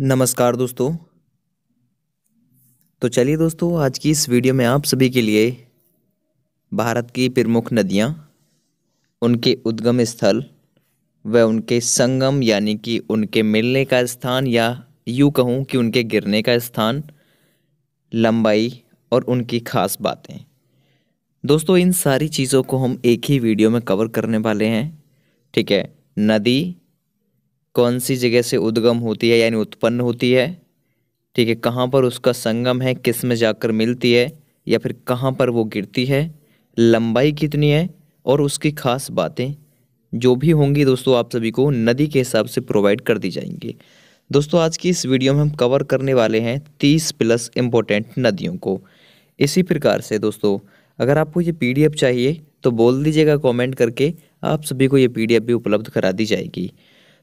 नमस्कार दोस्तों तो चलिए दोस्तों आज की इस वीडियो में आप सभी के लिए भारत की प्रमुख नदियाँ उनके उद्गम स्थल व उनके संगम यानी कि उनके मिलने का स्थान या यूँ कहूँ कि उनके गिरने का स्थान लंबाई और उनकी खास बातें दोस्तों इन सारी चीज़ों को हम एक ही वीडियो में कवर करने वाले हैं ठीक है नदी कौन सी जगह से उद्गम होती है यानी उत्पन्न होती है ठीक है कहाँ पर उसका संगम है किस में जाकर मिलती है या फिर कहाँ पर वो गिरती है लंबाई कितनी है और उसकी खास बातें जो भी होंगी दोस्तों आप सभी को नदी के हिसाब से प्रोवाइड कर दी जाएंगी दोस्तों आज की इस वीडियो में हम कवर करने वाले हैं तीस प्लस इम्पोर्टेंट नदियों को इसी प्रकार से दोस्तों अगर आपको ये पी चाहिए तो बोल दीजिएगा कॉमेंट करके आप सभी को ये पी भी उपलब्ध करा दी जाएगी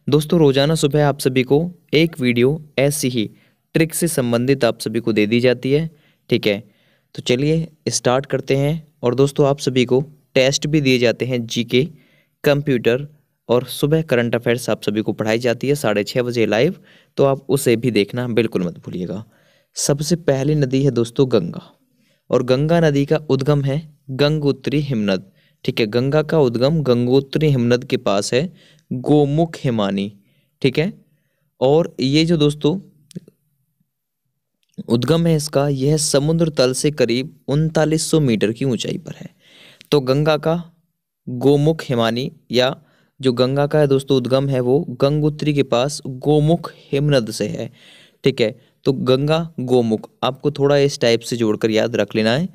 दोस्तों रोज़ाना सुबह आप सभी को एक वीडियो ऐसी ही ट्रिक से संबंधित आप सभी को दे दी जाती है ठीक है तो चलिए स्टार्ट करते हैं और दोस्तों आप सभी को टेस्ट भी दिए जाते हैं जीके कंप्यूटर और सुबह करंट अफेयर्स आप सभी को पढ़ाई जाती है साढ़े छः बजे लाइव तो आप उसे भी देखना बिल्कुल मत भूलिएगा सबसे पहली नदी है दोस्तों गंगा और गंगा नदी का उद्गम है गंगोत्री हिमनद ठीक है गंगा का उद्गम गंगोत्री हिमनद के पास है गोमुख हिमानी ठीक है और ये जो दोस्तों उद्गम है इसका यह समुद्र तल से करीब उनतालीस सौ मीटर की ऊंचाई पर है तो गंगा का गोमुख हिमानी या जो गंगा का है दोस्तों उद्गम है वो गंगोत्री के पास गोमुख हिमनद से है ठीक है तो गंगा गोमुख आपको थोड़ा इस टाइप से जोड़कर याद रख लेना है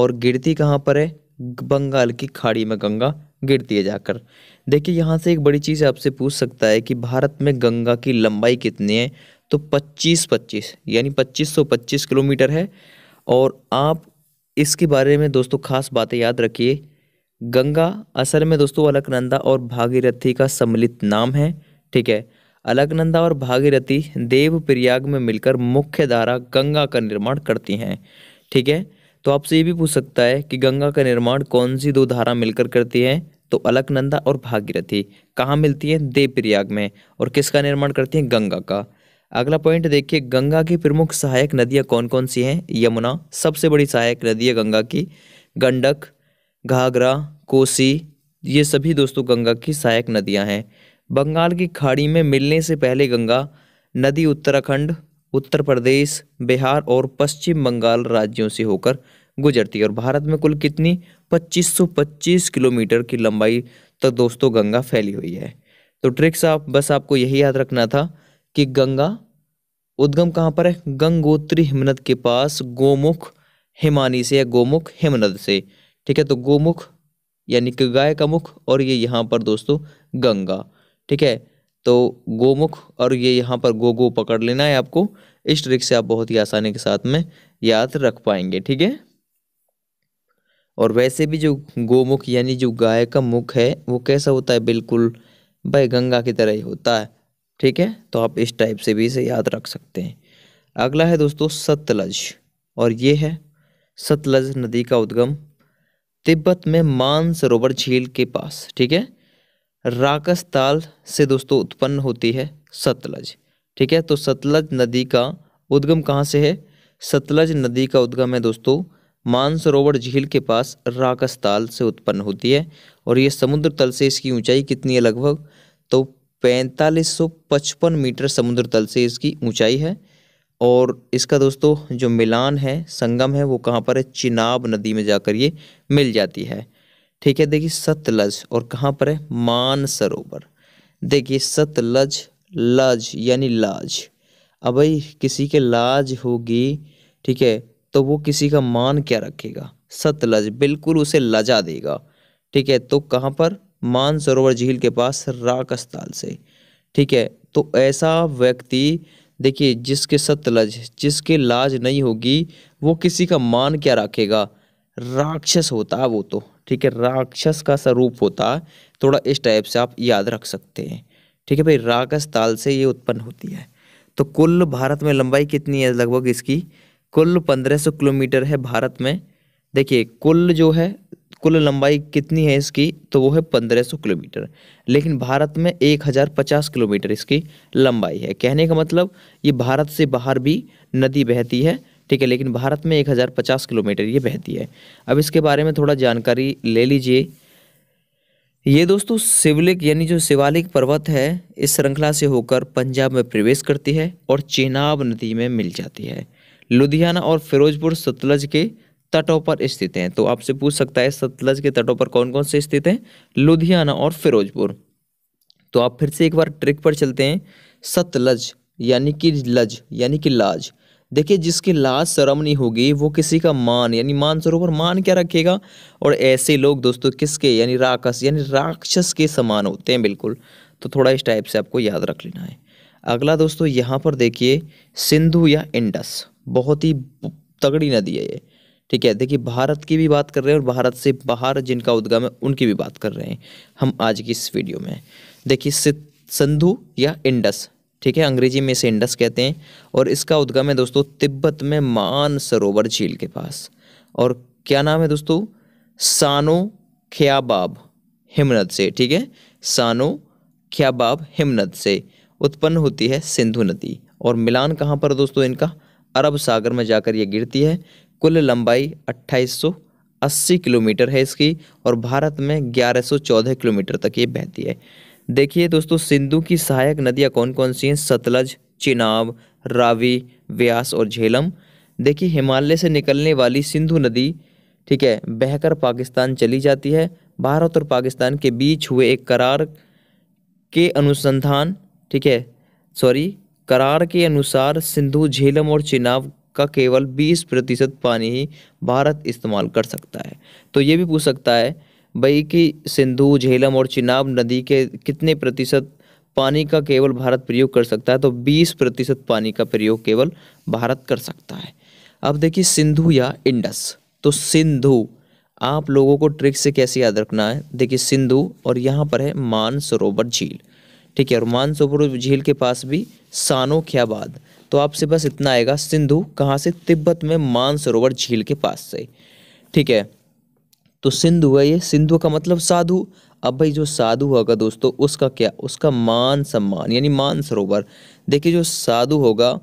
और गिरती कहाँ पर है बंगाल की खाड़ी में गंगा गिरती है जाकर देखिए यहाँ से एक बड़ी चीज़ आपसे पूछ सकता है कि भारत में गंगा की लंबाई कितनी है तो 25 25 यानी 2525 किलोमीटर है और आप इसके बारे में दोस्तों खास बातें याद रखिए गंगा असल में दोस्तों अलकनंदा और भागीरथी का सम्मिलित नाम है ठीक है अलकनंदा और भागीरथी देव प्रयाग में मिलकर मुख्य धारा गंगा का निर्माण करती हैं ठीक है तो आपसे ये भी पूछ सकता है कि गंगा का निर्माण कौन सी दो धारा मिलकर करती है तो अलकनंदा और भागीरथी कहाँ मिलती है देवप्रयाग में और किसका निर्माण करती है गंगा का अगला पॉइंट देखिए गंगा की प्रमुख सहायक नदियाँ कौन कौन सी हैं यमुना सबसे बड़ी सहायक नदी है गंगा की गंडक घाघरा कोसी ये सभी दोस्तों गंगा की सहायक नदियाँ हैं बंगाल की खाड़ी में मिलने से पहले गंगा नदी उत्तराखंड उत्तर प्रदेश बिहार और पश्चिम बंगाल राज्यों से होकर गुजरती है और भारत में कुल कितनी 2525 किलोमीटर की लंबाई तक दोस्तों गंगा फैली हुई है तो ट्रिक्स आप बस आपको यही याद रखना था कि गंगा उद्गम कहाँ पर है गंगोत्री हिमनद के पास गोमुख हिमानी से या गोमुख हिमनद से ठीक है तो गोमुख यानी कि गाय का मुख और ये यहाँ पर दोस्तों गंगा ठीक है तो गोमुख और ये यहाँ पर गो गो पकड़ लेना है आपको इस ट्रिक से आप बहुत ही आसानी के साथ में याद रख पाएंगे ठीक है और वैसे भी जो गोमुख यानी जो गाय का मुख है वो कैसा होता है बिल्कुल भाई गंगा की तरह ही होता है ठीक है तो आप इस टाइप से भी इसे याद रख सकते हैं अगला है दोस्तों सतलज और ये है सतलज नदी का उद्गम तिब्बत में मानसरोवर झील के पास ठीक है राकस ताल से दोस्तों उत्पन्न होती है सतलज ठीक है तो सतलज नदी का उद्गम कहाँ से है सतलज नदी का उद्गम है दोस्तों मानसरोवर झील के पास राकस ताल से उत्पन्न होती है और ये समुद्र तल से इसकी ऊंचाई कितनी है लगभग तो 4555 मीटर समुद्र तल से इसकी ऊंचाई है और इसका दोस्तों जो मिलान है संगम है वो कहाँ पर है चिनाब नदी में जाकर ये मिल जाती है ठीक है देखिए सतलज और कहाँ पर है मान सरोवर देखिए सतलज लज यानी लाज अब भाई किसी के लाज होगी ठीक है तो वो किसी का मान क्या रखेगा सतलज बिल्कुल उसे लजा देगा ठीक है तो कहाँ पर मान सरोवर झील के पास राकस्ताल से ठीक है तो ऐसा व्यक्ति देखिए जिसके सतलज जिसके लाज नहीं होगी वो किसी का मान क्या रखेगा राक्षस होता है वो तो ठीक है राक्षस का स्वरूप होता थोड़ा इस टाइप से आप याद रख सकते हैं ठीक है भाई राक्षस ताल से ये उत्पन्न होती है तो कुल भारत में लंबाई कितनी है लगभग इसकी कुल पंद्रह सौ किलोमीटर है भारत में देखिए कुल जो है कुल लंबाई कितनी है इसकी तो वो है पंद्रह सौ किलोमीटर लेकिन भारत में एक हज़ार पचास किलोमीटर इसकी लंबाई है कहने का मतलब ये भारत से बाहर भी नदी बहती है ठीक है लेकिन भारत में 1050 किलोमीटर ये बहती है अब इसके बारे में थोड़ा जानकारी ले लीजिए ये दोस्तों शिवलिक यानी जो शिवालिक पर्वत है इस श्रृंखला से होकर पंजाब में प्रवेश करती है और चेनाब नदी में मिल जाती है लुधियाना और फिरोजपुर सतलज के तटों पर स्थित हैं तो आपसे पूछ सकता है सतलज के तटों पर कौन कौन से स्थित हैं लुधियाना और फिरोजपुर तो आप फिर से एक बार ट्रिक पर चलते हैं सतलज यानी कि लज यानी कि लाज देखिए जिसकी लाज शर्म नहीं होगी वो किसी का मान यानी मान सरोवर मान क्या रखेगा और ऐसे लोग दोस्तों किसके यानी राक्षस यानी राक्षस के समान होते हैं बिल्कुल तो थोड़ा इस टाइप से आपको याद रख लेना है अगला दोस्तों यहाँ पर देखिए सिंधु या इंडस बहुत ही तगड़ी नदी है ये ठीक है देखिए भारत की भी बात कर रहे हैं और भारत से बाहर जिनका उद्गम है उनकी भी बात कर रहे हैं हम आज की इस वीडियो में देखिए सिंधु या इंडस ठीक है अंग्रेजी में इसे इंडस कहते हैं और इसका उद्गम है दोस्तों तिब्बत में मान सरोवर झील के पास और क्या नाम है दोस्तों सानो ख्याबाब हिमनद से ठीक है सानो ख्याबाब हिमनद से उत्पन्न होती है सिंधु नदी और मिलान कहाँ पर दोस्तों इनका अरब सागर में जाकर यह गिरती है कुल लंबाई 2880 किलोमीटर है इसकी और भारत में 1114 किलोमीटर तक ये बहती है देखिए दोस्तों सिंधु की सहायक नदियाँ कौन कौन सी हैं सतलज चिनाब रावी व्यास और झेलम देखिए हिमालय से निकलने वाली सिंधु नदी ठीक है बहकर पाकिस्तान चली जाती है भारत और पाकिस्तान के बीच हुए एक करार के अनुसंधान ठीक है सॉरी करार के अनुसार सिंधु झेलम और चिनाब का केवल 20 प्रतिशत पानी ही भारत इस्तेमाल कर सकता है तो ये भी पूछ सकता है भाई कि सिंधु झेलम और चिनाब नदी के कितने प्रतिशत पानी का केवल भारत प्रयोग कर सकता है तो 20 प्रतिशत पानी का प्रयोग केवल भारत कर सकता है अब देखिए सिंधु या इंडस तो सिंधु आप लोगों को ट्रिक से कैसे याद रखना है देखिए सिंधु और यहाँ पर है मानसरोवर झील ठीक है और मानसरोवर झील के पास भी सानोख्याबाद तो आपसे बस इतना आएगा सिंधु कहाँ से तिब्बत में मानसरोवर झील के पास से ठीक है तो सिंधु हुआ ये सिंधु का मतलब साधु अब भाई जो साधु होगा दोस्तों उसका क्या उसका मान सम्मान यानी मान सरोवर देखिए जो साधु होगा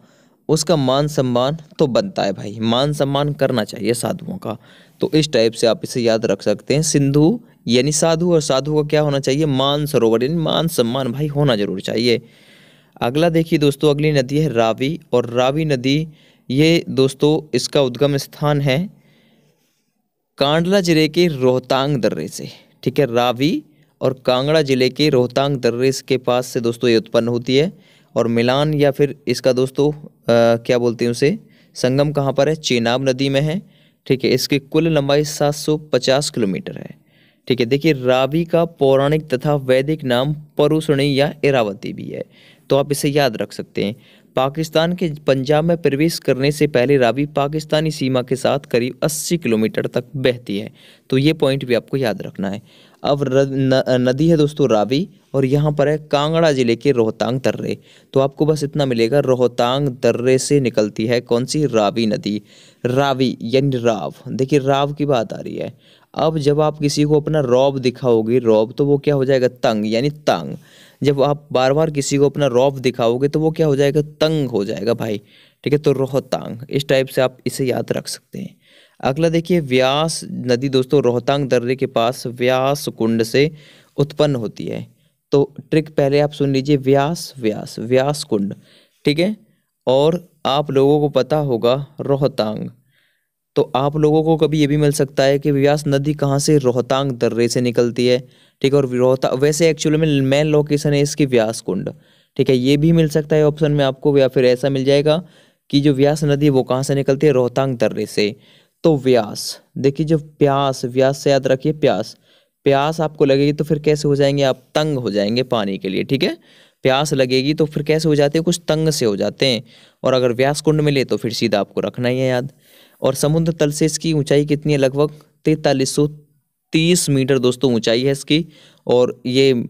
उसका मान सम्मान तो बनता है भाई मान सम्मान करना चाहिए साधुओं का तो इस टाइप से आप इसे याद रख सकते हैं सिंधु यानी साधु और साधु का क्या होना चाहिए मान सरोवर यानी मान सम्मान भाई होना जरूर चाहिए अगला देखिए दोस्तों अगली नदी है रावी और रावी नदी ये दोस्तों इसका उद्गम स्थान है कांडला जिले के रोहतांग दर्रे से ठीक है रावी और कांगड़ा जिले के रोहतांग दर्रे के पास से दोस्तों ये उत्पन्न होती है और मिलान या फिर इसका दोस्तों आ, क्या बोलते हैं उसे संगम कहाँ पर है चेनाब नदी में है ठीक है इसकी कुल लंबाई 750 किलोमीटर है ठीक है देखिए रावी का पौराणिक तथा वैदिक नाम परुषणी या इरावती भी है तो आप इसे याद रख सकते हैं पाकिस्तान के पंजाब में प्रवेश करने से पहले रावी पाकिस्तानी सीमा के साथ करीब 80 किलोमीटर तक बहती है तो ये पॉइंट भी आपको याद रखना है अब न, नदी है दोस्तों रावी और यहाँ पर है कांगड़ा जिले के रोहतांग दर्रे तो आपको बस इतना मिलेगा रोहतांग दर्रे से निकलती है कौन सी रावी नदी रावी यानी राव देखिए राव की बात आ रही है अब जब आप किसी को अपना रौब दिखाओगे रौब तो वो क्या हो जाएगा तंग यानी तंग जब आप बार बार किसी को अपना रौफ दिखाओगे तो वो क्या हो जाएगा तंग हो जाएगा भाई ठीक है तो रोहतांग इस टाइप से आप इसे याद रख सकते हैं अगला देखिए व्यास नदी दोस्तों रोहतांग दर्रे के पास व्यास कुंड से उत्पन्न होती है तो ट्रिक पहले आप सुन लीजिए व्यास व्यास व्यास कुंड ठीक है और आप लोगों को पता होगा रोहतांग तो आप लोगों को कभी ये भी मिल सकता है कि व्यास नदी कहाँ से रोहतांग दर्रे से निकलती है ठीक है और रोहता वैसे एक्चुअली में मेन लोकेशन है इसकी व्यास कुंड ठीक है ये भी मिल सकता है ऑप्शन में आपको या फिर ऐसा मिल जाएगा कि जो व्यास नदी है वो कहाँ से निकलती है रोहतांग दर्रे से तो व्यास देखिए जो प्यास व्यास से याद रखिए प्यास प्यास आपको लगेगी तो फिर कैसे हो जाएंगे आप तंग हो जाएंगे पानी के लिए ठीक है प्यास लगेगी तो फिर कैसे हो जाते हैं कुछ तंग से हो जाते हैं और अगर व्यास कुंड में ले तो फिर सीधा आपको रखना ही है याद और समुद्र तल से इसकी ऊंचाई कितनी है लगभग तैतालीस सौ तीस मीटर दोस्तों ऊंचाई है इसकी और ये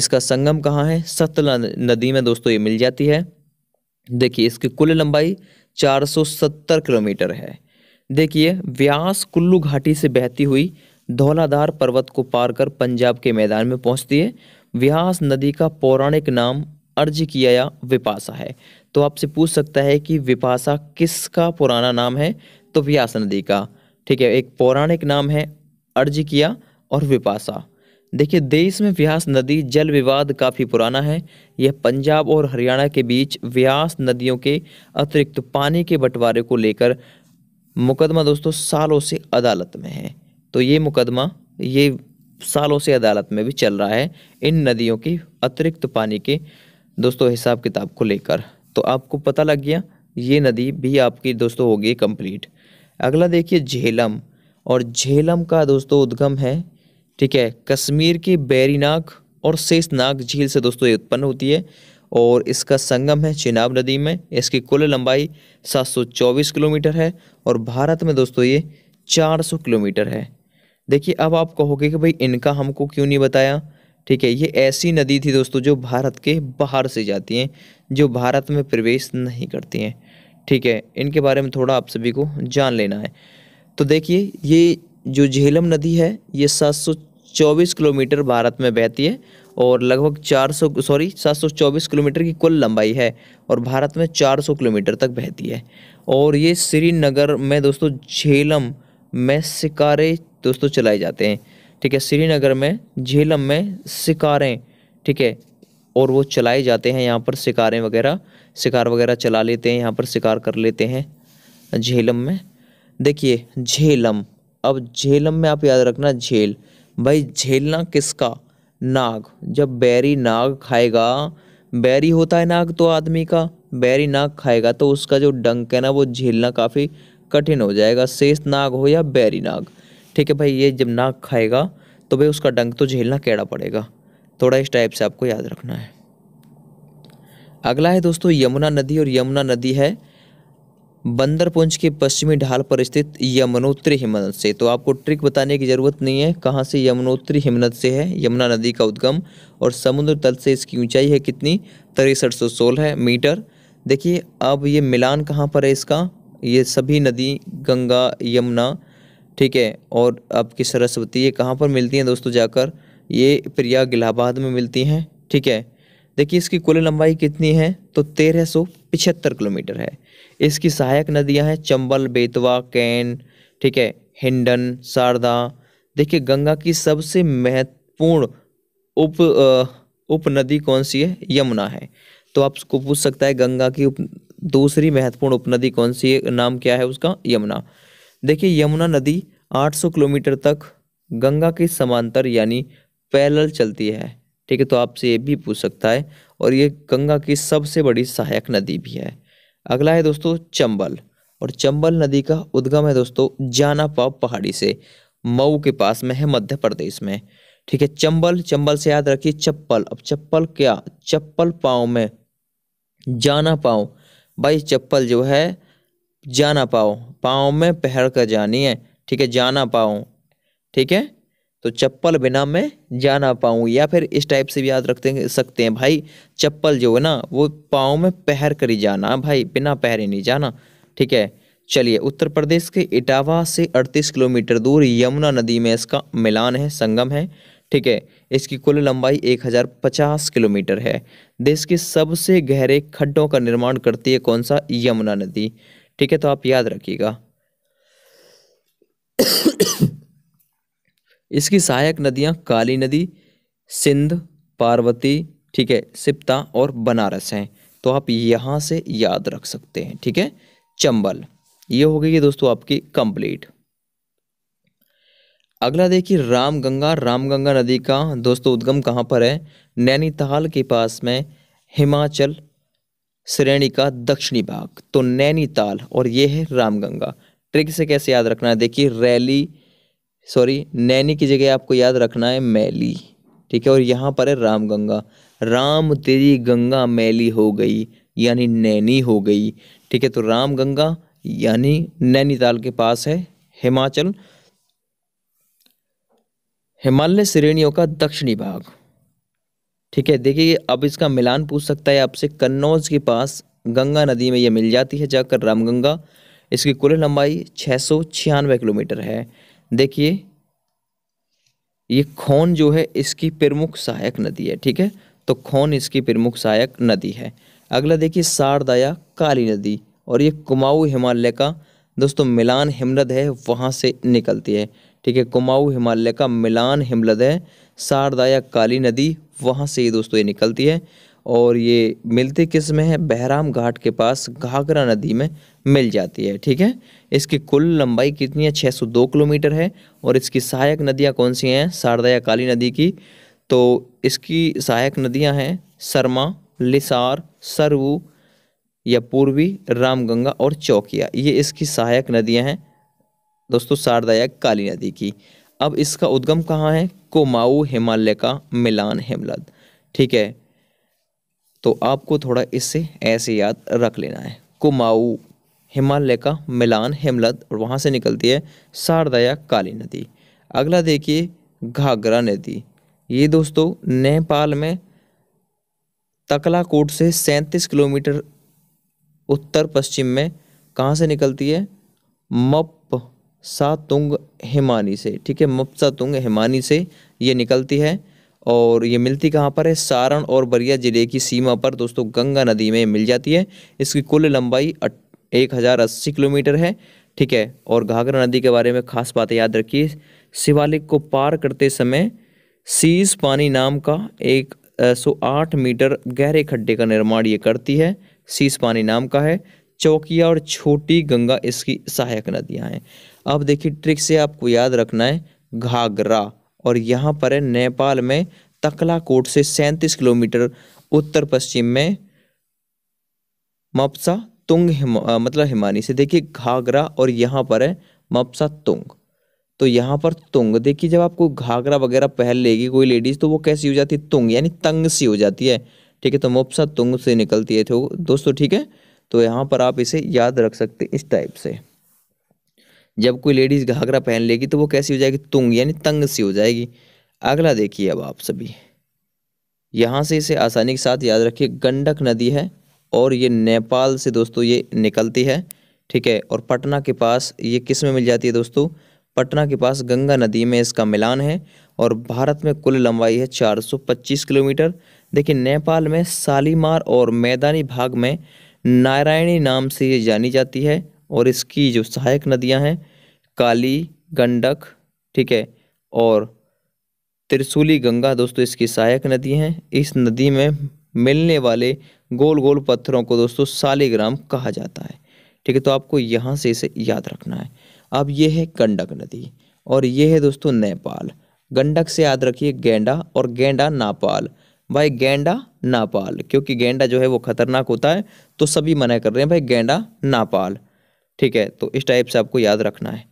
इसका संगम कहाँ है सतला नदी में दोस्तों ये मिल जाती है देखिए इसकी कुल लंबाई 470 किलोमीटर है देखिए व्यास कुल्लू घाटी से बहती हुई धौलाधार पर्वत को पार कर पंजाब के मैदान में पहुंचती है व्यास नदी का पौराणिक नाम अर्ज किया या विपासा है तो आपसे पूछ सकता है कि विपासा किसका पुराना नाम है तो व्यास नदी का ठीक है एक पौराणिक नाम है अर्ज किया और विपासा देखिए देश में व्यास नदी जल विवाद काफ़ी पुराना है यह पंजाब और हरियाणा के बीच व्यास नदियों के अतिरिक्त पानी के बंटवारे को लेकर मुकदमा दोस्तों सालों से अदालत में है तो ये मुकदमा ये सालों से अदालत में भी चल रहा है इन नदियों के अतिरिक्त पानी के दोस्तों हिसाब किताब को लेकर तो आपको पता लग गया ये नदी भी आपकी दोस्तों होगी कंप्लीट अगला देखिए झेलम और झेलम का दोस्तों उद्गम है ठीक है कश्मीर की बैरीनाग और शेषनाग झील से दोस्तों ये उत्पन्न होती है और इसका संगम है चिनाब नदी में इसकी कुल लंबाई 724 किलोमीटर है और भारत में दोस्तों ये 400 किलोमीटर है देखिए अब आप कहोगे कि भाई इनका हमको क्यों नहीं बताया ठीक है ये ऐसी नदी थी दोस्तों जो भारत के बाहर से जाती हैं जो भारत में प्रवेश नहीं करती हैं ठीक है इनके बारे में थोड़ा आप सभी को जान लेना है तो देखिए ये जो झेलम नदी है ये 724 किलोमीटर भारत में बहती है और लगभग 400 सॉरी 724 किलोमीटर की कुल लंबाई है और भारत में 400 किलोमीटर तक बहती है और ये श्रीनगर में दोस्तों झेलम में शिकारे दोस्तों चलाए जाते हैं ठीक है श्रीनगर में झेलम में शिकारें ठीक है और वो चलाए जाते हैं यहाँ पर शिकारें वगैरह शिकार वगैरह चला लेते हैं यहाँ पर शिकार कर लेते हैं झेलम में देखिए झेलम अब झेलम में आप याद रखना झेल भाई झेलना किसका नाग जब बैरी नाग खाएगा बैरी होता है नाग तो आदमी का बैरी नाग खाएगा तो उसका जो डंक है ना वो झेलना काफ़ी कठिन हो जाएगा शेष नाग हो या बैरी नाग ठीक है भाई ये जब नाग खाएगा तो भाई उसका डंक तो झेलना कैड़ा पड़ेगा थोड़ा इस टाइप से आपको याद रखना है अगला है दोस्तों यमुना नदी और यमुना नदी है बंदरपुंज के पश्चिमी ढाल पर स्थित यमुनोत्री हिमनद से तो आपको ट्रिक बताने की ज़रूरत नहीं है कहाँ से यमुनोत्री हिमनद से है यमुना नदी का उद्गम और समुद्र तल से इसकी ऊंचाई है कितनी तिरसठ सौ सोलह है मीटर देखिए अब ये मिलान कहाँ पर है इसका ये सभी नदी गंगा यमुना ठीक है और आपकी सरस्वती ये कहाँ पर मिलती हैं दोस्तों जाकर ये प्रयाग इलाहाबाद में मिलती हैं ठीक है देखिए इसकी कुल लंबाई कितनी है तो तेरह सौ पिछहत्तर किलोमीटर है इसकी सहायक नदियां हैं चंबल बेतवा कैन ठीक है हिंडन शारदा देखिए गंगा की सबसे महत्वपूर्ण उप उप नदी कौन सी है यमुना है तो आपको पूछ सकता है गंगा की उप दूसरी महत्वपूर्ण उपनदी कौन सी है नाम क्या है उसका यमुना देखिए यमुना नदी 800 किलोमीटर तक गंगा के समांतर यानी पैरल चलती है ठीक है तो आपसे ये भी पूछ सकता है और ये गंगा की सबसे बड़ी सहायक नदी भी है अगला है दोस्तों चंबल और चंबल नदी का उद्गम है दोस्तों जानापा पहाड़ी से मऊ के पास में है मध्य प्रदेश में ठीक है चंबल चंबल से याद रखिए चप्पल अब चप्पल क्या चप्पल पाँव में जाना पाओ भाई चप्पल जो है जाना पाओ पाँव में पहर कर जानी है ठीक है जाना पाओ ठीक है तो चप्पल बिना मैं जा ना पाऊँ या फिर इस टाइप से भी याद रखते सकते हैं भाई चप्पल जो है ना वो पाँव में पहर कर ही जाना भाई बिना पहरे नहीं जाना ठीक है चलिए उत्तर प्रदेश के इटावा से 38 किलोमीटर दूर यमुना नदी में इसका मिलान है संगम है ठीक है इसकी कुल लंबाई 1050 किलोमीटर है देश के सबसे गहरे खड्डों का निर्माण करती है कौन सा यमुना नदी ठीक है तो आप याद रखिएगा इसकी सहायक नदियाँ काली नदी सिंध पार्वती ठीक है सिप्ता और बनारस हैं तो आप यहाँ से याद रख सकते हैं ठीक है चंबल ये हो गई है दोस्तों आपकी कंप्लीट अगला देखिए रामगंगा रामगंगा नदी का दोस्तों उद्गम कहाँ पर है नैनीताल के पास में हिमाचल श्रेणी का दक्षिणी भाग तो नैनीताल और ये है रामगंगा ट्रिक से कैसे याद रखना है देखिए रैली सॉरी नैनी की जगह आपको याद रखना है मैली ठीक है और यहाँ पर है राम गंगा राम तेरी गंगा मैली हो गई यानी नैनी हो गई ठीक है तो राम गंगा यानी नैनीताल के पास है हिमाचल हिमालय श्रेणियों का दक्षिणी भाग ठीक है देखिए अब इसका मिलान पूछ सकता है आपसे कन्नौज के पास गंगा नदी में यह मिल जाती है जाकर रामगंगा इसकी कुल लंबाई छः किलोमीटर है देखिए ये खौन जो है इसकी प्रमुख सहायक नदी है ठीक है तो खौन इसकी प्रमुख सहायक नदी है अगला देखिए शारदाया काली नदी और ये कुमाऊ हिमालय का दोस्तों मिलान हिमनद है वहाँ से निकलती है ठीक है कुमाऊ हिमालय का मिलान हिमलद है शारदाया काली नदी वहाँ से ये दोस्तों ये निकलती है और ये मिलती किस में है बहराम घाट के पास घाघरा नदी में मिल जाती है ठीक है इसकी कुल लंबाई कितनी है 602 किलोमीटर है और इसकी सहायक नदियाँ कौन सी हैं शारदा या काली नदी की तो इसकी सहायक नदियाँ हैं सरमा लिसार सरवू या पूर्वी रामगंगा और चौकिया ये इसकी सहायक नदियाँ हैं दोस्तों शारदा या काली नदी की अब इसका उद्गम कहाँ है कोमाऊ हिमालय का मिलान हिमलद ठीक है तो आपको थोड़ा इससे ऐसे याद रख लेना है कुमाऊ हिमालय का मिलान हिमलत और वहाँ से निकलती है शारदाया काली नदी अगला देखिए घाघरा नदी ये दोस्तों नेपाल में तकलाकोट से सैंतीस किलोमीटर उत्तर पश्चिम में कहाँ से निकलती है मप सातुंग हिमानी से ठीक है मपसातुंग हिमानी से ये निकलती है और ये मिलती कहाँ पर है सारण और बरिया जिले की सीमा पर दोस्तों गंगा नदी में मिल जाती है इसकी कुल लंबाई एक हज़ार अस्सी किलोमीटर है ठीक है और घाघरा नदी के बारे में खास बात याद रखिए शिवालिक को पार करते समय सीस पानी नाम का एक सौ आठ मीटर गहरे खड्डे का निर्माण ये करती है सीस पानी नाम का है चौकिया और छोटी गंगा इसकी सहायक नदियाँ हैं अब देखिए ट्रिक से आपको याद रखना है घाघरा और यहाँ पर है नेपाल में तकलाकोट से सैंतीस किलोमीटर उत्तर पश्चिम में मपसा तुंग हिम, आ, मतलब हिमानी से देखिए घाघरा और यहाँ पर है मपसा तुंग तो यहाँ पर तुंग देखिए जब आपको घाघरा वगैरह पहन लेगी कोई लेडीज तो वो कैसी हो जाती है तुंग यानी तंग सी हो जाती है ठीक है तो मपसा तुंग से निकलती है तो दोस्तों ठीक है तो यहाँ पर आप इसे याद रख सकते इस टाइप से जब कोई लेडीज़ घाघरा पहन लेगी तो वो कैसी हो जाएगी तुंग यानी तंग सी हो जाएगी अगला देखिए अब आप सभी यहाँ से इसे आसानी के साथ याद रखिए गंडक नदी है और ये नेपाल से दोस्तों ये निकलती है ठीक है और पटना के पास ये किस में मिल जाती है दोस्तों पटना के पास गंगा नदी में इसका मिलान है और भारत में कुल लंबाई है 425 किलोमीटर देखिए नेपाल में सालीमार और मैदानी भाग में नारायणी नाम से ये जानी जाती है और इसकी जो सहायक नदियां हैं काली गंडक ठीक है और त्रिशूली गंगा दोस्तों इसकी सहायक नदी हैं इस नदी में मिलने वाले गोल गोल पत्थरों को दोस्तों सालीग्राम कहा जाता है ठीक है तो आपको यहाँ से इसे याद रखना है अब ये है गंडक नदी और ये है दोस्तों नेपाल गंडक से याद रखिए गेंडा और गेंडा नापाल भाई गेंडा नापाल क्योंकि गेंडा जो है वो खतरनाक होता है तो सभी मना कर रहे हैं भाई गेंडा नापाल ठीक है तो इस टाइप से आपको याद रखना है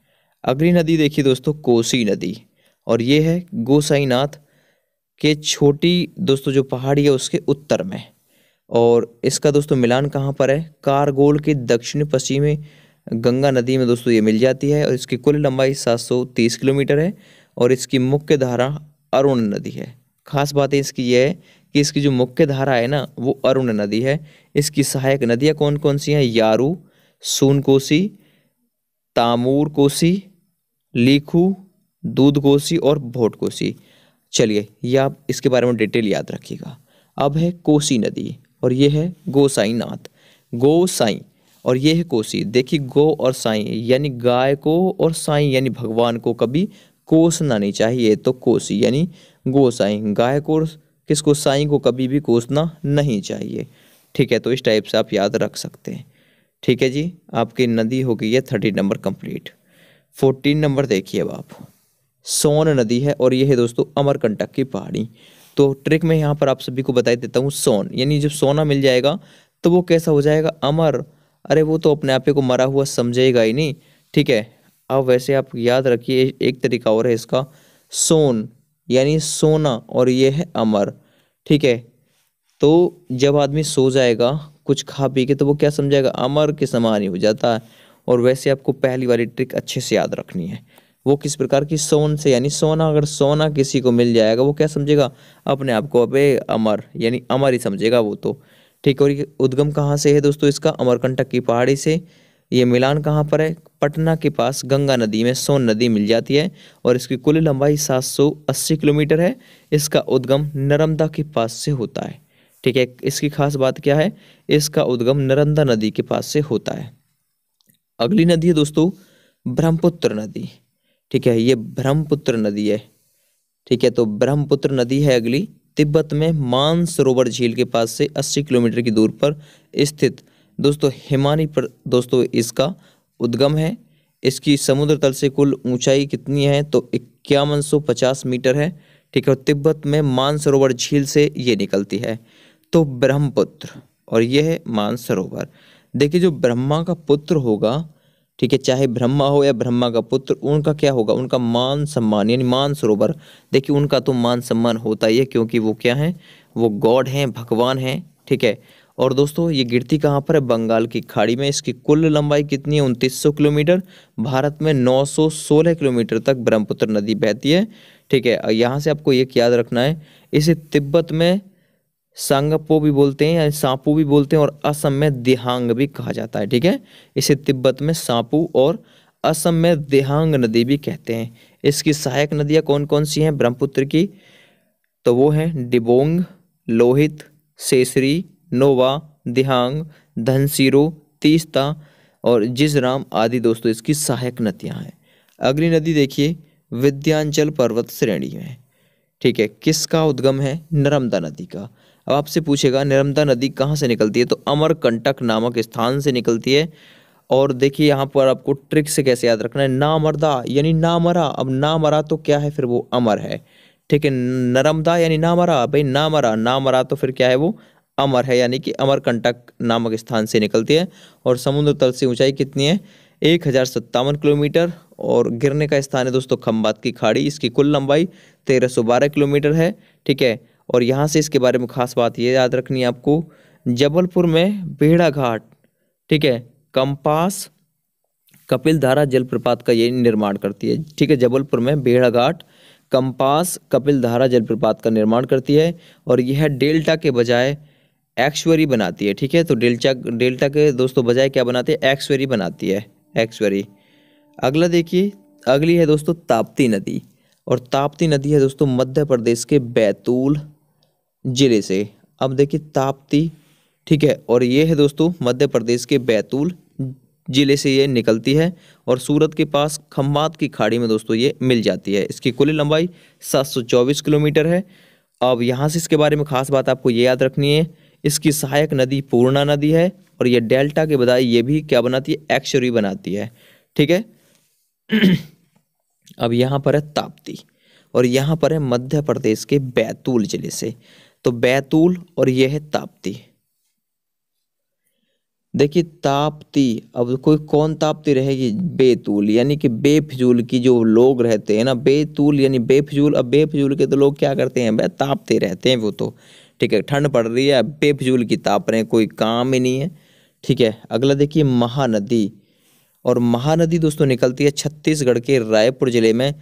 अगली नदी देखिए दोस्तों कोसी नदी और ये है गोसाईनाथ के छोटी दोस्तों जो पहाड़ी है उसके उत्तर में और इसका दोस्तों मिलान कहाँ पर है कारगोल के दक्षिण पश्चिमी गंगा नदी में दोस्तों ये मिल जाती है और इसकी कुल लंबाई 730 किलोमीटर है और इसकी मुख्य धारा अरुण नदी है खास बात है इसकी यह है कि इसकी जो मुख्य धारा है ना वो अरुण नदी है इसकी सहायक नदियाँ कौन कौन सी हैं यारू कोसी तामूर कोसी लीखू दूध कोसी और भोट कोसी चलिए यह आप इसके बारे में डिटेल याद रखिएगा अब है कोसी नदी और यह है गोसाई नाथ गोसाई और यह है कोसी देखिए गो और साई यानी गाय को और साई यानी भगवान को कभी कोसना नहीं चाहिए तो कोसी यानी गोसाई गाय को किसको साई को कभी भी कोसना नहीं चाहिए ठीक है तो इस टाइप से आप याद रख सकते हैं ठीक है जी आपकी नदी हो गई है thirteen number complete fourteen number देखिए अब आप सोन नदी है और यह है दोस्तों अमरकंटक की पहाड़ी तो ट्रिक में यहाँ पर आप सभी को बता देता हूँ सोन यानी जब सोना मिल जाएगा तो वो कैसा हो जाएगा अमर अरे वो तो अपने आप को मरा हुआ समझेगा ही नहीं ठीक है अब वैसे आप याद रखिए एक तरीका और है इसका सोन यानी सोना और ये है अमर ठीक है तो जब आदमी सो जाएगा कुछ खा पी के तो वो क्या समझेगा अमर के समान ही हो जाता है और वैसे आपको पहली वाली ट्रिक अच्छे से याद रखनी है वो किस प्रकार की सोन से यानी सोना अगर सोना किसी को मिल जाएगा वो क्या समझेगा अपने आप को अबे अमर यानी अमर ही समझेगा वो तो ठीक और ये उद्गम कहाँ से है दोस्तों इसका अमरकंटक की पहाड़ी से ये मिलान कहाँ पर है पटना के पास गंगा नदी में सोन नदी मिल जाती है और इसकी कुल लंबाई 780 किलोमीटर है इसका उद्गम नर्मदा के पास से होता है ठीक है इसकी खास बात क्या है इसका उद्गम नरंदा नदी के पास से होता है अगली नदी है दोस्तों ब्रह्मपुत्र नदी ठीक है ये ब्रह्मपुत्र नदी है ठीक है तो ब्रह्मपुत्र नदी है अगली तिब्बत में मानसरोवर झील के पास से 80 किलोमीटर की दूर पर स्थित दोस्तों हिमानी पर दोस्तों इसका उद्गम है इसकी समुद्र तल से कुल ऊंचाई कितनी है तो इक्यावन मीटर है ठीक है तिब्बत में मानसरोवर झील से ये निकलती है तो ब्रह्मपुत्र और यह है मानसरोवर देखिए जो ब्रह्मा का पुत्र होगा ठीक है चाहे ब्रह्मा हो या ब्रह्मा का पुत्र उनका क्या होगा उनका मान सम्मान यानी मान सरोवर देखिए उनका तो मान सम्मान होता ही है क्योंकि वो क्या है वो गॉड हैं भगवान हैं ठीक है और दोस्तों ये गिरती कहाँ पर है बंगाल की खाड़ी में इसकी कुल लंबाई कितनी है उनतीस सौ किलोमीटर भारत में नौ सौ सोलह किलोमीटर तक ब्रह्मपुत्र नदी बहती है ठीक है यहाँ से आपको एक याद रखना है इसे तिब्बत में सांगपो भी बोलते हैं या सांपू भी बोलते हैं और असम में देहांग भी कहा जाता है ठीक है इसे तिब्बत में सांपू और असम में देहांग नदी भी कहते हैं इसकी सहायक नदियाँ कौन कौन सी हैं ब्रह्मपुत्र की तो वो हैं डिबोंग लोहित सेसरी नोवा देहांग धनसीरो तीस्ता और जिजराम आदि दोस्तों इसकी सहायक नदियाँ हैं अगली नदी देखिए विद्यांचल पर्वत श्रेणी में ठीक है किसका उद्गम है नर्मदा नदी का अब आपसे पूछेगा नर्मदा नदी कहाँ से निकलती है तो अमरकंटक नामक स्थान से निकलती है और देखिए यहाँ पर आपको ट्रिक से कैसे याद रखना है नामरदा यानी नामरा अब नामरा तो क्या है फिर वो अमर है ठीक है नर्मदा यानी नामरा भाई नामरा नामरा तो फिर क्या है वो अमर है यानी कि अमरकंटक नामक स्थान से निकलती है और समुद्र तल से ऊंचाई कितनी है एक हज़ार सत्तावन किलोमीटर और गिरने का स्थान है दोस्तों खम्बात की खाड़ी इसकी कुल लंबाई तेरह सौ बारह किलोमीटर है ठीक है और यहाँ से इसके बारे में ख़ास बात ये याद रखनी है आपको जबलपुर में बेड़ा घाट ठीक है कंपास कपिल धारा जलप्रपात का ये निर्माण करती है ठीक है जबलपुर में बेड़ा घाट कंपास कपिल धारा जलप्रपात का निर्माण करती है और यह डेल्टा के बजाय एक्सवरी बनाती है ठीक है तो डेल्टा डेल्टा के दोस्तों बजाय क्या बनाते हैं एक्सवरी बनाती है एक्सवरी अगला देखिए अगली है दोस्तों ताप्ती नदी और ताप्ती नदी है दोस्तों मध्य प्रदेश के बैतूल ज़िले से अब देखिए ताप्ती ठीक है और ये है दोस्तों मध्य प्रदेश के बैतूल ज़िले से ये निकलती है और सूरत के पास खम्बात की खाड़ी में दोस्तों ये मिल जाती है इसकी कुल लंबाई 724 किलोमीटर है अब यहाँ से इसके बारे में खास बात आपको ये याद रखनी है इसकी सहायक नदी पूर्णा नदी है और ये डेल्टा के बजाय ये भी क्या बनाती है एक्शरी बनाती है ठीक है अब यहाँ पर है ताप्ती और यहाँ पर है मध्य प्रदेश के बैतूल जिले से तो बैतूल और यह है ताप्ती देखिए ताप्ती अब कोई कौन ताप्ती रहेगी बेतूल यानी कि बेफजूल की जो लोग रहते हैं ना बेतूल यानी बेफजूल अब बेफजूल के तो लोग क्या करते हैं भाई तापते रहते हैं वो तो ठीक है ठंड पड़ रही है बेफजूल की ताप रहे हैं कोई काम ही नहीं है ठीक है अगला देखिए महानदी और महानदी दोस्तों निकलती है छत्तीसगढ़ के रायपुर ज़िले में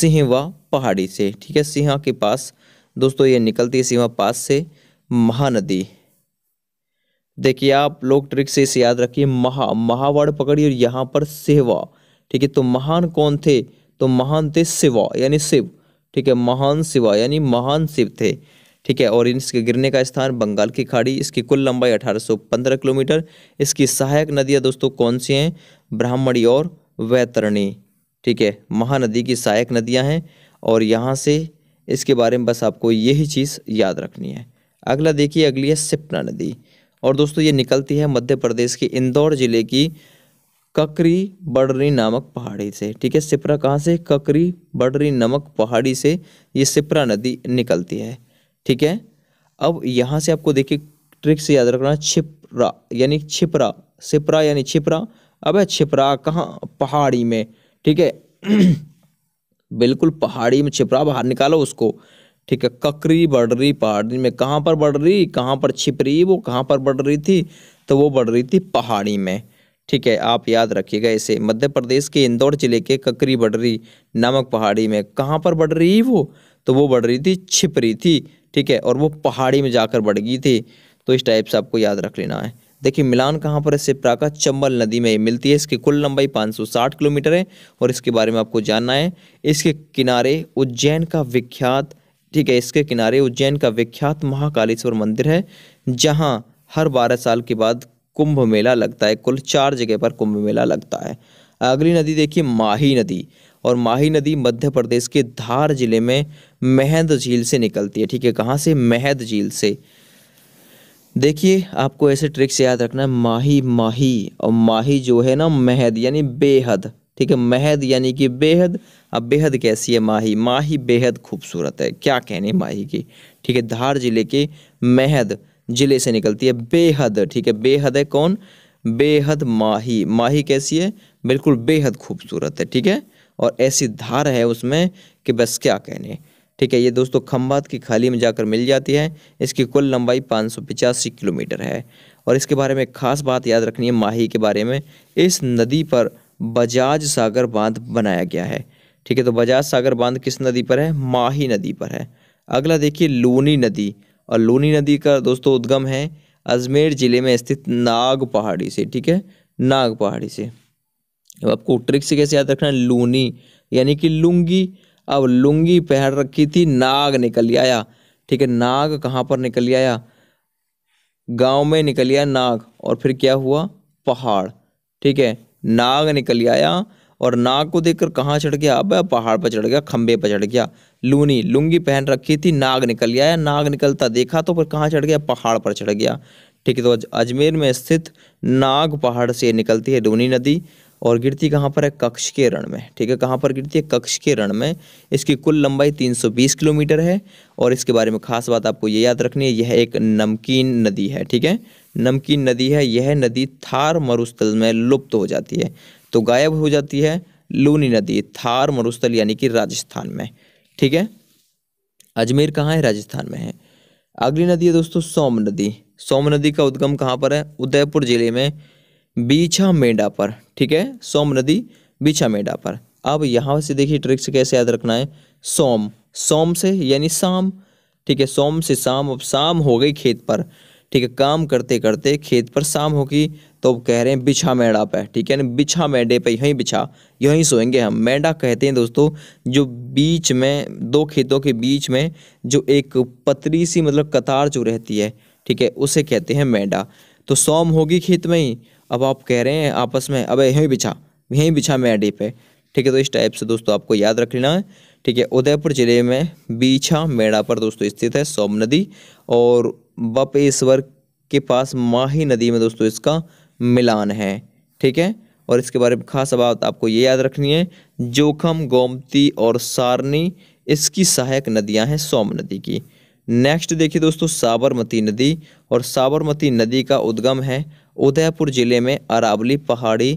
सिंहवा पहाड़ी से ठीक है सिंहा के पास दोस्तों ये निकलती है सीमा पास से महानदी देखिए आप लोग ट्रिक से इसे याद रखिए महा महावर्ड पकड़िए और यहाँ पर सेवा ठीक है तो महान कौन थे तो महान थे शिवा यानी शिव ठीक है महान शिवा यानी महान शिव थे ठीक है और इसके गिरने का स्थान बंगाल की खाड़ी इसकी कुल लंबाई 1815 किलोमीटर इसकी सहायक नदियाँ दोस्तों कौन सी हैं ब्राह्मणी और वैतरणी ठीक है महानदी की सहायक नदियाँ हैं और यहाँ से इसके बारे में बस आपको यही चीज़ याद रखनी है अगला देखिए अगली है सिपना नदी और दोस्तों ये निकलती है मध्य प्रदेश के इंदौर ज़िले की ककरी बडरी नामक पहाड़ी से ठीक है सिपरा कहाँ से ककरी बडरी नामक पहाड़ी से ये सिपरा नदी निकलती है ठीक है अब यहाँ से आपको देखिए ट्रिक से याद रखना छिपरा यानी छिपरा सिपरा यानी छिपरा अब है छिपरा कहाँ पहाड़ी में ठीक है बिल्कुल पहाड़ी में छिपरा बाहर निकालो उसको ठीक है ककरी बढ़ रही पहाड़ी में कहाँ पर बढ़ रही कहाँ पर छिप रही वो कहाँ पर बढ़ रही थी तो वो बढ़ रही थी पहाड़ी में ठीक है आप याद रखिएगा इसे मध्य प्रदेश के इंदौर जिले के ककरी बढ़री नामक पहाड़ी में कहाँ पर बढ़ रही वो तो वो बढ़ रही थी छिप रही थी ठीक है और वो पहाड़ी में जाकर बढ़ गई थी तो इस टाइप से आपको याद रख लेना है देखिए मिलान कहाँ पर है सिप्रा का चंबल नदी में मिलती है इसकी कुल लंबाई 560 किलोमीटर है और इसके बारे में आपको जानना है इसके किनारे उज्जैन का विख्यात ठीक है इसके किनारे उज्जैन का विख्यात महाकालेश्वर मंदिर है जहाँ हर बारह साल के बाद कुंभ मेला लगता है कुल चार जगह पर कुंभ मेला लगता है अगली नदी देखिए माही नदी और माही नदी मध्य प्रदेश के धार जिले में महद झील से निकलती है ठीक है कहाँ से महद झील से देखिए आपको ऐसे ट्रिक्स याद रखना है माही माही और माही जो है ना महद यानी बेहद ठीक है महद यानी कि बेहद अब बेहद कैसी है माही माही बेहद खूबसूरत है क्या कहने माही की ठीक है धार जिले के महद जिले से निकलती है बेहद ठीक है बेहद है कौन बेहद माही माही कैसी है बिल्कुल बेहद खूबसूरत है ठीक है और ऐसी धार है उसमें कि बस क्या कहने ठीक है ये दोस्तों खम्बात की खाली में जाकर मिल जाती है इसकी कुल लंबाई पाँच किलोमीटर है और इसके बारे में खास बात याद रखनी है माही के बारे में इस नदी पर बजाज सागर बांध बनाया गया है ठीक है तो बजाज सागर बांध किस नदी पर है माही नदी पर है अगला देखिए लूनी नदी और लूनी नदी का दोस्तों उद्गम है अजमेर जिले में स्थित नाग पहाड़ी से ठीक है नाग पहाड़ी से अब आपको ट्रिक से कैसे याद रखना है लूनी यानी कि लुंगी अब लुंगी पहन रखी थी नाग निकल आया ठीक है नाग कहाँ पर निकल आया गांव में निकल आया नाग और फिर क्या हुआ पहाड़ ठीक है नाग निकल आया और नाग को देखकर कहाँ चढ़ गया अब पहाड़ पर चढ़ गया खंबे पर चढ़ गया लूनी लुंगी पहन रखी थी नाग निकल आया नाग निकलता देखा तो फिर कहाँ चढ़ गया पहाड़ पर चढ़ गया ठीक है तो अजमेर में स्थित नाग पहाड़ से निकलती है लूनी नदी और गिरती कहाँ पर है कक्ष के रण में ठीक है कहाँ पर गिरती है कक्ष के रण में इसकी कुल लंबाई 320 किलोमीटर है और इसके बारे में खास बात आपको ये याद रखनी है यह एक नमकीन नदी है ठीक है नमकीन नदी है यह नदी थार मरुस्थल में लुप्त हो जाती है तो गायब हो जाती है लूनी नदी थार मरुस्थल यानी कि राजस्थान में ठीक है अजमेर कहाँ है राजस्थान में है अगली नदी है दोस्तों सोम नदी सोम नदी का उद्गम कहाँ पर है उदयपुर जिले में बीछा मेंढा पर ठीक है सोम नदी बीछा मेंढा पर अब यहाँ से देखिए ट्रिक्स कैसे याद रखना है सोम सोम से यानी शाम ठीक है सोम से शाम अब शाम हो गई खेत पर ठीक है काम करते करते खेत पर शाम होगी तो अब कह रहे हैं बिछा मेढा पे ठीक है ना बिछा मेढे पे यहीं बिछा यहीं सोएंगे हम मेढा कहते हैं दोस्तों जो बीच में दो खेतों के बीच में जो एक पतरी सी मतलब कतार जो रहती है ठीक है उसे कहते हैं मेढा तो सोम होगी खेत में ही अब आप कह रहे हैं आपस में अब यहीं बिछा यहीं बिछा मैं अड्डे पे ठीक है तो इस टाइप से दोस्तों आपको याद रख लेना है ठीक है उदयपुर जिले में बीछा मेड़ा पर दोस्तों स्थित है सोम नदी और बपेश्वर के पास माही नदी में दोस्तों इसका मिलान है ठीक है और इसके बारे में खास बात आपको ये याद रखनी है जोखम गोमती और सारनी इसकी सहायक नदियां हैं सोम नदी की नेक्स्ट देखिए दोस्तों साबरमती नदी और साबरमती नदी का उद्गम है उदयपुर जिले में अरावली पहाड़ी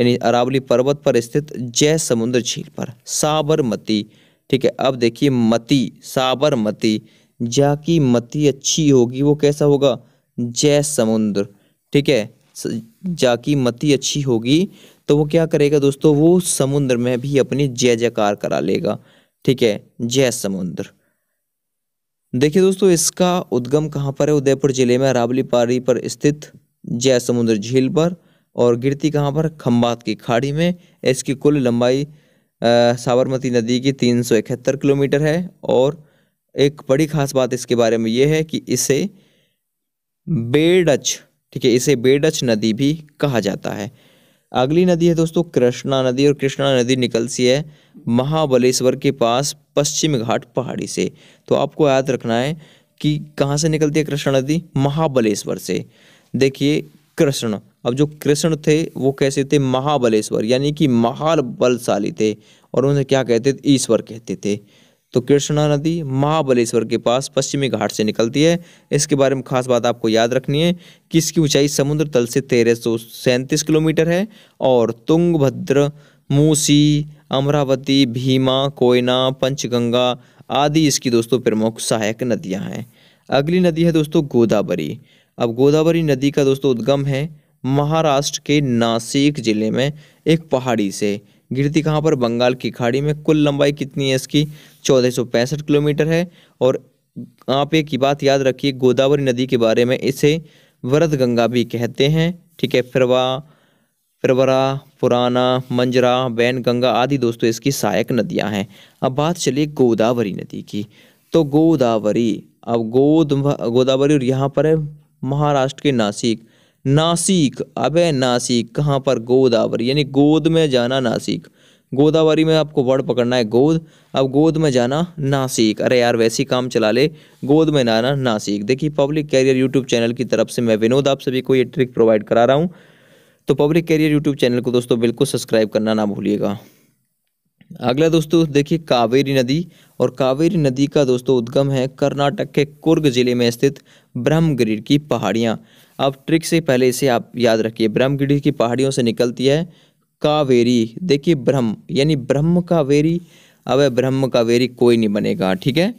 यानी अरावली पर्वत पर स्थित जय समुद्र झील पर साबरमती ठीक है अब देखिए मती साबरमती जा की मती अच्छी होगी वो कैसा होगा जय समुद्र ठीक है जा की मती अच्छी होगी तो वो क्या करेगा दोस्तों वो समुद्र में भी अपनी जय जयकार करा लेगा ठीक है जय समुद्र देखिए दोस्तों इसका उद्गम कहाँ पर है उदयपुर जिले में अरावली पहाड़ी पर स्थित जय समुद्र झील पर और गिरती कहाँ पर खम्बात की खाड़ी में इसकी कुल लंबाई साबरमती नदी की तीन सौ इकहत्तर किलोमीटर है और एक बड़ी खास बात इसके बारे में यह है कि इसे बेडच ठीक है इसे बेडच नदी भी कहा जाता है अगली नदी है दोस्तों कृष्णा नदी और कृष्णा नदी निकलती है महाबलेश्वर के पास पश्चिम घाट पहाड़ी से तो आपको याद रखना है कि कहाँ से निकलती है कृष्णा नदी महाबलेश्वर से देखिए कृष्ण अब जो कृष्ण थे वो कैसे थे महाबलेश्वर यानी कि महाल बलशाली थे और उन्हें क्या कहते थे ईश्वर कहते थे तो कृष्णा नदी महाबलेश्वर के पास पश्चिमी घाट से निकलती है इसके बारे में खास बात आपको याद रखनी है कि इसकी ऊंचाई समुद्र तल से तेरह सौ सैंतीस किलोमीटर है और तुंगभद्र मूसी अमरावती भीमा कोयना पंचगंगा आदि इसकी दोस्तों प्रमुख सहायक नदियां हैं अगली नदी है दोस्तों गोदावरी अब गोदावरी नदी का दोस्तों उद्गम है महाराष्ट्र के नासिक जिले में एक पहाड़ी से गिरती कहाँ पर बंगाल की खाड़ी में कुल लंबाई कितनी है इसकी चौदह किलोमीटर है और आप एक ही बात याद रखिए गोदावरी नदी के बारे में इसे वरद गंगा भी कहते हैं ठीक है फिरवा फिरवरा पुराना मंजरा बैन गंगा आदि दोस्तों इसकी सहायक नदियां हैं अब बात चलिए गोदावरी नदी की तो गोदावरी अब गोद गोदावरी और यहाँ पर है महाराष्ट्र के नासिक नासिक अबे नासिक कहाँ पर गोदावरी यानी गोद में जाना नासिक गोदावरी में आपको वर्ड पकड़ना है गोद अब गोद में जाना नासिक अरे यार वैसी काम चला ले गोद में जाना नासिक देखिए पब्लिक कैरियर यूट्यूब चैनल की तरफ से मैं विनोद आप सभी को ये ट्रिक प्रोवाइड करा रहा हूँ तो पब्लिक कैरियर यूट्यूब चैनल को दोस्तों बिल्कुल सब्सक्राइब करना ना भूलिएगा अगला दोस्तों देखिए कावेरी नदी और कावेरी नदी का दोस्तों उद्गम है कर्नाटक के कुर्ग जिले में स्थित ब्रह्मगिरी की पहाड़ियाँ अब ट्रिक से पहले इसे आप याद रखिए ब्रह्मगिरी की पहाड़ियों से निकलती है कावेरी देखिए ब्रह्म यानी ब्रह्म कावेरी अब ब्रह्म कावेरी कोई नहीं बनेगा ठीक है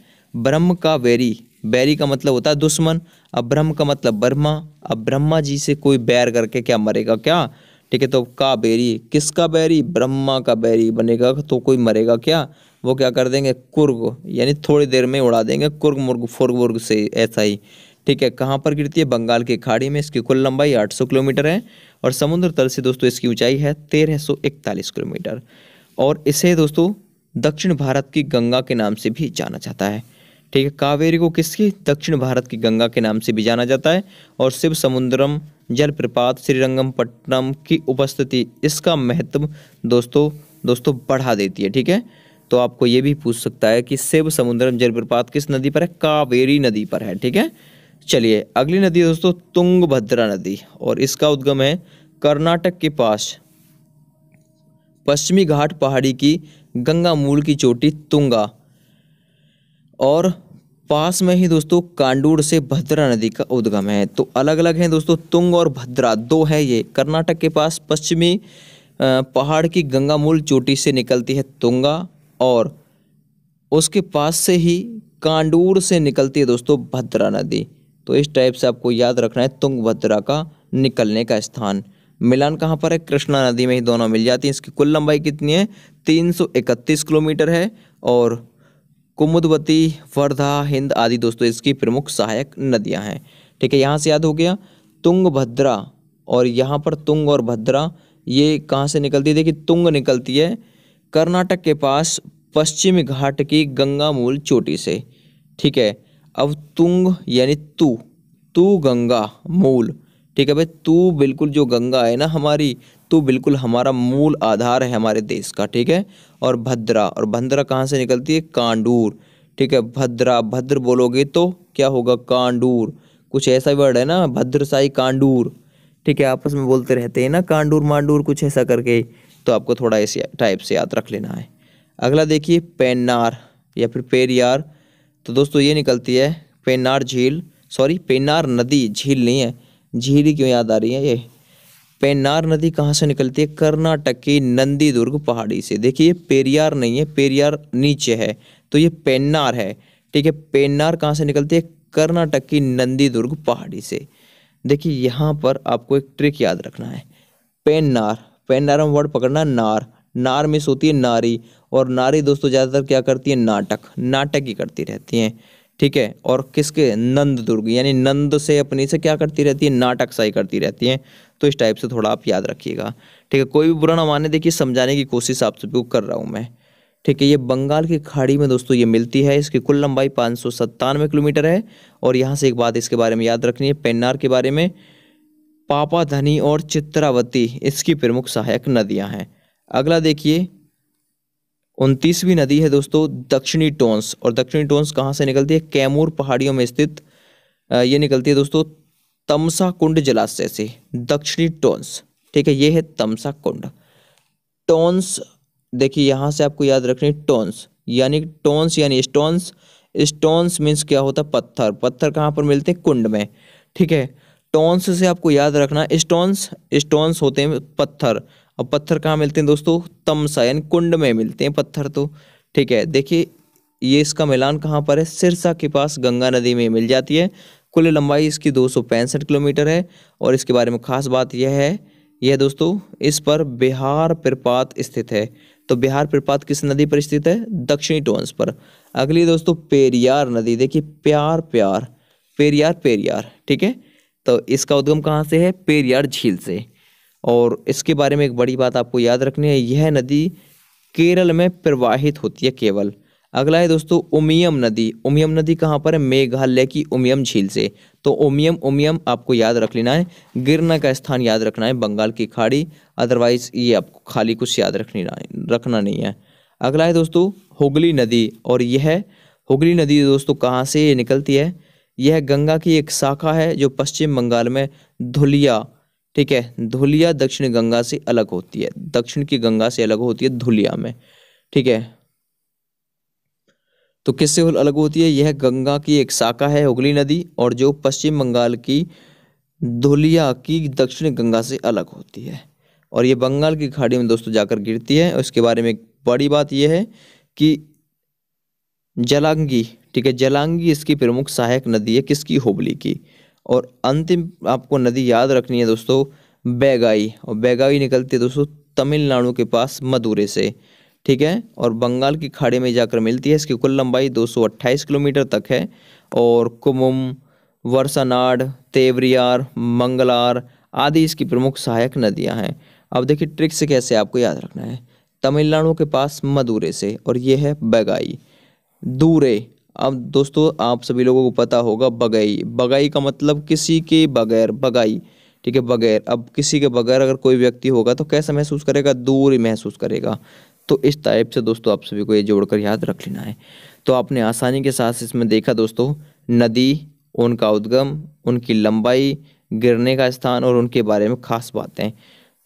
ब्रह्म कावेरी बैरी का मतलब होता है दुश्मन अब ब्रह्म का मतलब ब्रह्मा अब ब्रह्मा जी से कोई बैर करके क्या मरेगा क्या ठीक है तो का बैरी किसका बैरी ब्रह्मा का बैरी बनेगा तो कोई मरेगा क्या वो क्या कर देंगे कुर्ग यानी थोड़ी देर में उड़ा देंगे कुर्ग मुर्ग फुर्ग मुर्ग से ऐसा ही ठीक है कहाँ पर गिरती है बंगाल की खाड़ी में इसकी कुल लंबाई 800 किलोमीटर है और समुद्र तल से दोस्तों इसकी ऊंचाई है 1341 किलोमीटर और इसे दोस्तों दक्षिण भारत की गंगा के नाम से भी जाना जाता है ठीक है कावेरी को किसकी दक्षिण भारत की गंगा के नाम से भी जाना जाता है और शिव समुद्रम जलप्रपात श्रीरंगमपट्टनम की उपस्थिति इसका महत्व दोस्तों दोस्तों बढ़ा देती है ठीक है तो आपको ये भी पूछ सकता है कि शिव समुद्रम जलप्रपात किस नदी पर है कावेरी नदी पर है ठीक है चलिए अगली नदी दोस्तों तुंगभद्रा नदी और इसका उद्गम है कर्नाटक के पास पश्चिमी घाट पहाड़ी की गंगा मूल की चोटी तुंगा और पास में ही दोस्तों कांडूर से भद्रा नदी का उद्गम है तो अलग अलग हैं दोस्तों तुंग और भद्रा दो है ये कर्नाटक के पास पश्चिमी पहाड़ की गंगा मूल चोटी से निकलती है तुंगा और उसके पास से ही कांडूर से निकलती है दोस्तों भद्रा नदी तो इस टाइप से आपको याद रखना है तुंग भद्रा का निकलने का स्थान मिलान कहाँ पर है कृष्णा नदी में ही दोनों मिल जाती हैं इसकी कुल लंबाई कितनी है तीन किलोमीटर है और कुमुदवती वर्धा हिंद आदि दोस्तों इसकी प्रमुख सहायक नदियां हैं ठीक है यहाँ से याद हो गया तुंग भद्रा और यहाँ पर तुंग और भद्रा ये कहाँ से निकलती है देखिए तुंग निकलती है कर्नाटक के पास पश्चिम घाट की गंगा मूल चोटी से ठीक है अब तुंग यानी तू तू गंगा मूल ठीक है भाई तू बिल्कुल जो गंगा है ना हमारी तू बिल्कुल हमारा मूल आधार है हमारे देश का ठीक है और भद्रा और भद्रा कहाँ से निकलती है कांडूर ठीक है भद्रा भद्र बोलोगे तो क्या होगा कांडूर कुछ ऐसा वर्ड है ना भद्रसाई कांडूर ठीक है आपस में बोलते रहते हैं ना कांडूर मांडूर कुछ ऐसा करके तो आपको थोड़ा इस टाइप से याद रख लेना है अगला देखिए पेन्नार या फिर पेरियार तो दोस्तों ये निकलती है पेन्नार झील सॉरी पेन्नार नदी झील नहीं है झीली क्यों याद आ रही है ये पेन्नार नदी कहाँ से निकलती है कर्नाटक की नंदी दुर्ग पहाड़ी से देखिए पेरियार नहीं है पेरियार नीचे है तो ये पेनार है ठीक है पेनार कहाँ से निकलती है कर्नाटक की नंदी दुर्ग पहाड़ी से देखिए यहाँ पर आपको एक ट्रिक याद रखना है पेनार पेनार में वर्ड पकड़ना नार नार मिस होती है नारी और नारी दोस्तों ज़्यादातर क्या करती है नाटक नाटक ही करती रहती हैं ठीक है और किसके नंद दुर्ग यानी नंद से अपनी से क्या करती रहती है नाटक साई करती रहती है तो इस टाइप से थोड़ा आप याद रखिएगा ठीक है कोई भी बुरा ना माने देखिए समझाने की कोशिश आप सबको कर रहा हूँ मैं ठीक है ये बंगाल की खाड़ी में दोस्तों ये मिलती है इसकी कुल लंबाई पाँच सौ सत्तानवे किलोमीटर है और यहाँ से एक बात इसके बारे में याद रखनी है पेन्नार के बारे में पापाधनी और चित्रावती इसकी प्रमुख सहायक नदियाँ हैं अगला देखिए उनतीसवीं नदी है दोस्तों दक्षिणी टोंस और दक्षिणी टोंस कहाँ से निकलती है कैमूर पहाड़ियों में स्थित ये निकलती है दोस्तों तमसा कुंड जलाशय से दक्षिणी टोंस ठीक है ये है तमसा कुंड टोंस देखिए यहाँ से आपको याद रखनी टोंस यानी टोंस यानी स्टोन्स स्टोन्स मीन्स क्या होता है पत्थर पत्थर कहाँ पर मिलते हैं कुंड में ठीक है टोंस से आपको याद रखना स्टोन्स स्टोन्स होते हैं पत्थर अब पत्थर कहाँ मिलते हैं दोस्तों तमसा यानी कुंड में मिलते हैं पत्थर तो ठीक है देखिए ये इसका मिलान कहाँ पर है सिरसा के पास गंगा नदी में मिल जाती है कुल लंबाई इसकी दो किलोमीटर है और इसके बारे में खास बात यह है यह दोस्तों इस पर बिहार प्रपात स्थित है तो बिहार प्रपात किस नदी पर स्थित है दक्षिणी टोन्स पर अगली दोस्तों पेरियार नदी देखिए प्यार प्यार पेरियार पेरियार ठीक है तो इसका उद्गम कहाँ से है पेरियार झील से और इसके बारे में एक बड़ी बात आपको याद रखनी है यह नदी केरल में प्रवाहित होती है केवल अगला है दोस्तों उमियम नदी उमियम नदी कहाँ पर है मेघालय की उमियम झील से तो उमियम उमियम आपको याद रख लेना है गिरना का स्थान याद रखना है बंगाल की खाड़ी अदरवाइज ये आपको खाली कुछ याद रखनी रखना नहीं है अगला है दोस्तों हुगली नदी और यह हुगली नदी दोस्तों कहाँ से निकलती है यह गंगा की एक शाखा है जो पश्चिम बंगाल में धुलिया ठीक है धुलिया दक्षिण गंगा से अलग होती है दक्षिण की गंगा से अलग होती है धुलिया में ठीक है तो किससे अलग होती है यह गंगा की एक शाखा है हुगली नदी और जो पश्चिम बंगाल की धुलिया की दक्षिण गंगा से अलग होती है और यह बंगाल की खाड़ी में दोस्तों जाकर गिरती है उसके बारे में एक बड़ी बात यह है कि जलांगी ठीक है जलांगी इसकी प्रमुख सहायक नदी है किसकी होबली की और अंतिम आपको नदी याद रखनी है दोस्तों बैगाई और बैगाई निकलती है दोस्तों तमिलनाडु के पास मदुरे से ठीक है और बंगाल की खाड़ी में जाकर मिलती है इसकी कुल लंबाई 228 किलोमीटर तक है और कुमुम वर्सानाड़ तेवरियार मंगलार आदि इसकी प्रमुख सहायक नदियां हैं अब देखिए ट्रिक्स कैसे आपको याद रखना है तमिलनाडु के पास मदुरे से और ये है बगाई दूरे अब दोस्तों आप सभी लोगों को पता होगा बगई बगई का मतलब किसी के बगैर बगाई ठीक है बगैर अब किसी के बगैर अगर कोई व्यक्ति होगा तो कैसा महसूस करेगा दूर महसूस करेगा तो इस टाइप से दोस्तों आप सभी को ये जोड़कर याद रख लेना है तो आपने आसानी के साथ इसमें देखा दोस्तों नदी उनका उद्गम उनकी लंबाई गिरने का स्थान और उनके बारे में खास बातें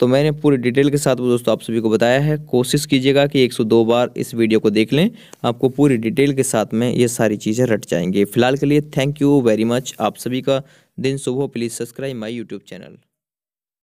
तो मैंने पूरी डिटेल के साथ वो दोस्तों आप सभी को बताया है कोशिश कीजिएगा कि 102 बार इस वीडियो को देख लें आपको पूरी डिटेल के साथ में ये सारी चीज़ें रट जाएंगी फिलहाल के लिए थैंक यू वेरी मच आप सभी का दिन सुबह हो please subscribe my YouTube channel